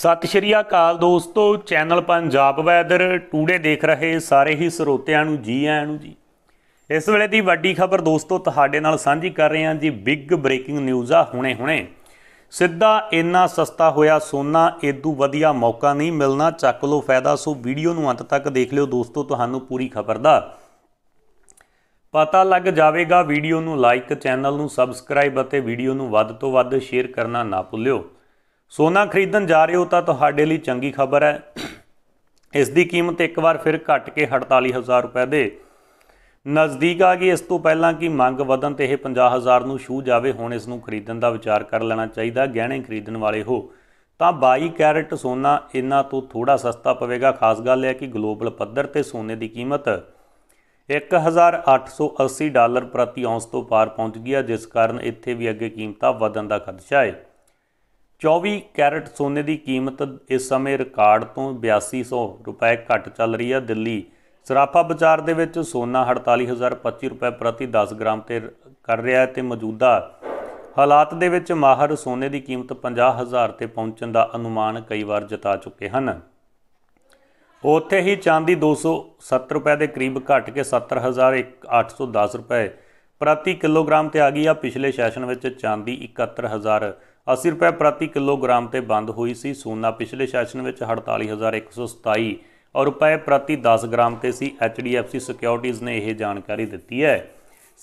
ਸਤਿ ਸ਼੍ਰੀ ਅਕਾਲ ਦੋਸਤੋ channel Punjab weather today ਦੇਖ ਰਹੇ ਸਾਰੇ ਹੀ ਸਰੋਤਿਆਂ ਨੂੰ ਜੀ ਆਇਆਂ ਨੂੰ ਜੀ ਇਸ ਵੇਲੇ ਦੀ ਵੱਡੀ ਖਬਰ ਦੋਸਤੋ ਤੁਹਾਡੇ ਨਾਲ ਸਾਂਝੀ ਕਰ ਰਹੇ ਹਾਂ ਜੀ ਬਿਗ ਬ੍ਰੇਕਿੰਗ ਨਿਊਜ਼ ਆ ਹੁਣੇ ਹੁਣੇ ਸਿੱਧਾ ਇੰਨਾ ਸਸਤਾ ਹੋਇਆ ਸੋਨਾ ਏਦੂ ਵਧੀਆ ਮੌਕਾ ਨਹੀਂ ਮਿਲਣਾ ਚੱਕ ਲਓ ਫਾਇਦਾ ਸੋ ਵੀਡੀਓ ਨੂੰ ਅੰਤ ਤੱਕ ਦੇਖ ਲਿਓ ਦੋਸਤੋ ਤੁਹਾਨੂੰ ਪੂਰੀ ਖਬਰ ਦਾ ਪਤਾ ਲੱਗ ਜਾਵੇਗਾ ਵੀਡੀਓ ਨੂੰ ਲਾਈਕ ਚੈਨਲ ਨੂੰ ਸਬਸਕ੍ਰਾਈਬ ਅਤੇ ਵੀਡੀਓ ਨੂੰ ਵੱਧ ਤੋਂ ਵੱਧ ਸ਼ੇਅਰ ਕਰਨਾ ਨਾ ਭੁੱਲਿਓ ਸੋਨਾ ਖਰੀਦਣ ਜਾ ਰਹੇ ਹੋ ਤਾਂ ਤੁਹਾਡੇ ਲਈ ਚੰਗੀ ਖਬਰ ਹੈ ਇਸ ਦੀ ਕੀਮਤ ਇੱਕ ਵਾਰ ਫਿਰ ਘਟ ਕੇ 48000 ਰੁਪਏ ਦੇ ਨਜ਼ਦੀਕ ਆ ਗਈ ਇਸ ਤੋਂ ਪਹਿਲਾਂ ਕਿ ਮੰਗ ਵਧਣ ਤੇ ਇਹ 50000 ਨੂੰ ਛੂ ਜਾਵੇ ਹੁਣ ਇਸ ਨੂੰ ਖਰੀਦਣ ਦਾ ਵਿਚਾਰ ਕਰ ਲੈਣਾ ਚਾਹੀਦਾ ਗਹਿਣੇ ਖਰੀਦਣ ਵਾਲੇ ਹੋ ਤਾਂ 22 ਕੈਰਟ ਸੋਨਾ ਇਹਨਾਂ ਤੋਂ ਥੋੜਾ ਸਸਤਾ ਪਵੇਗਾ ਖਾਸ ਗੱਲ ਹੈ ਕਿ ਗਲੋਬਲ ਪੱਧਰ ਤੇ ਸੋਨੇ ਦੀ ਕੀਮਤ 1880 ਡਾਲਰ ਪ੍ਰਤੀ ਔਂਸ ਤੋਂ ਪਾਰ ਪਹੁੰਚ ਗਈ ਹੈ ਜਿਸ ਕਾਰਨ ਇੱਥੇ ਵੀ ਅੱਗੇ ਕੀਮਤਾਂ ਵਧਣ ਦਾ ਖਦਸ਼ਾ ਹੈ 24 ਕੈਰਟ ਸੋਨੇ ਦੀ ਕੀਮਤ ਇਸ ਸਮੇਂ ਰਿਕਾਰਡ ਤੋਂ 8200 ਰੁਪਏ ਘੱਟ ਚੱਲ ਰਹੀ ਹੈ ਦਿੱਲੀ ਸਰਾਫਾ ਬਾਜ਼ਾਰ ਦੇ ਵਿੱਚ ਸੋਨਾ 48025 ਰੁਪਏ ਪ੍ਰਤੀ 10 ਗ੍ਰਾਮ ਤੇ ਕਰ ਰਿਹਾ ਹੈ ਤੇ ਮੌਜੂਦਾ ਹਾਲਾਤ ਦੇ ਵਿੱਚ ਮਾਹਰ ਸੋਨੇ ਦੀ ਕੀਮਤ 50000 ਤੇ ਪਹੁੰਚਣ ਦਾ ਅਨੁਮਾਨ ਕਈ ਵਾਰ ਜਤਾ ਚੁੱਕੇ ਹਨ ਉੱਥੇ ਹੀ ਚਾਂਦੀ 270 ਰੁਪਏ ਦੇ ਕਰੀਬ ਘਟ ਕੇ 70810 ਰੁਪਏ ਪ੍ਰਤੀ ਕਿਲੋਗ੍ਰਾਮ ਤੇ ਆ ਗਈ ਆ ਪਿਛਲੇ ਸੈਸ਼ਨ ਵਿੱਚ ਚਾਂਦੀ 71000 80 ਰੁਪਏ ਪ੍ਰਤੀ ਕਿਲੋਗ੍ਰਾਮ ਤੇ ਬੰਦ ਹੋਈ ਸੀ ਸੋਨਾ ਪਿਛਲੇ ਸੈਸ਼ਨ ਵਿੱਚ 48127 ਰੁਪਏ ਪ੍ਰਤੀ 10 ਗ੍ਰਾਮ ਤੇ ਸੀ HDFC ਸਿਕਿਉਰਿਟੀਜ਼ ਨੇ ਇਹ ਜਾਣਕਾਰੀ ਦਿੱਤੀ ਹੈ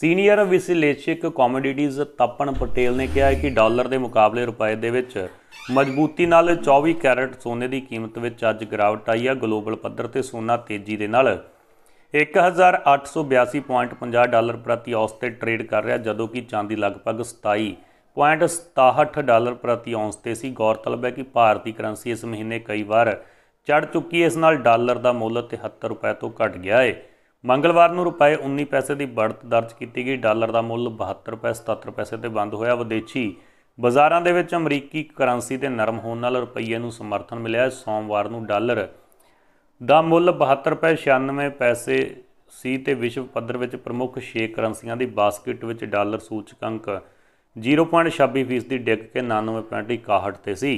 ਸੀਨੀਅਰ ਵਿਸ਼ਲੇਸ਼ਕ ਕਮੋਡਿਟੀਜ਼ ਤਪਨ ਪਟੇਲ ਨੇ ਕਿਹਾ ਹੈ ਕਿ ਡਾਲਰ ਦੇ ਮੁਕਾਬਲੇ ਰੁਪਏ ਦੇ ਵਿੱਚ ਮਜ਼ਬੂਤੀ ਨਾਲ 24 ਕੈਰਟ ਸੋਨੇ ਦੀ ਕੀਮਤ ਵਿੱਚ ਅੱਜ ਗਿਰਾਵਟ ਆਈ ਹੈ ਗਲੋਬਲ ਪੱਧਰ ਤੇ ਸੋਨਾ ਤੇਜ਼ੀ ਦੇ ਨਾਲ 1882.50 ਡਾਲਰ ਪ੍ਰਤੀ ਔਸਤ ਤੇ ਟ੍ਰੇਡ ਕਰ ਰਿਹਾ ਜਦੋਂ ਕਿ ਚਾਂਦੀ ਲਗਭਗ 27 0.67 ਡਾਲਰ ਪ੍ਰਤੀ ਔਂਸ ਤੇ ਸੀ ਗੌਰਤਲਬ ਹੈ ਕਿ ਭਾਰਤੀ ਕਰੰਸੀ ਇਸ ਮਹੀਨੇ ਕਈ ਵਾਰ ਚੜ ਚੁੱਕੀ ਇਸ ਨਾਲ ਡਾਲਰ ਦਾ ਮੁੱਲ 73 ਰੁਪਏ ਤੋਂ ਘਟ ਗਿਆ ਹੈ ਮੰਗਲਵਾਰ ਨੂੰ ਰੁਪਏ 19 ਪੈਸੇ ਦੀ ਬੜਤ ਦਰਜ ਕੀਤੀ ਗਈ ਡਾਲਰ ਦਾ ਮੁੱਲ 72 ਰੁਪਏ 77 ਪੈਸੇ ਤੇ ਬੰਦ ਹੋਇਆ ਵਿਦੇਸ਼ੀ ਬਾਜ਼ਾਰਾਂ ਦੇ ਵਿੱਚ ਅਮਰੀਕੀ ਕਰੰਸੀ ਦੇ ਨਰਮ ਹੋਣ ਨਾਲ ਰੁਪਈਏ ਨੂੰ ਸਮਰਥਨ ਮਿਲਿਆ ਹੈ ਸੋਮਵਾਰ ਨੂੰ ਡਾਲਰ ਦਾ ਮੁੱਲ 72 ਰੁਪਏ 96 ਪੈਸੇ ਸੀ ਤੇ ਵਿਸ਼ਵ ਪੱਧਰ ਵਿੱਚ ਪ੍ਰਮੁੱਖ 6 ਕਰੰਸੀਆਂ ਦੀ ਬਾਸਕਟ ਵਿੱਚ ਡਾਲਰ ਅੰਕ 0.26 ਫੀਸਦੀ ਡਿੱਗ ਕੇ 99.61 ਤੇ ਸੀ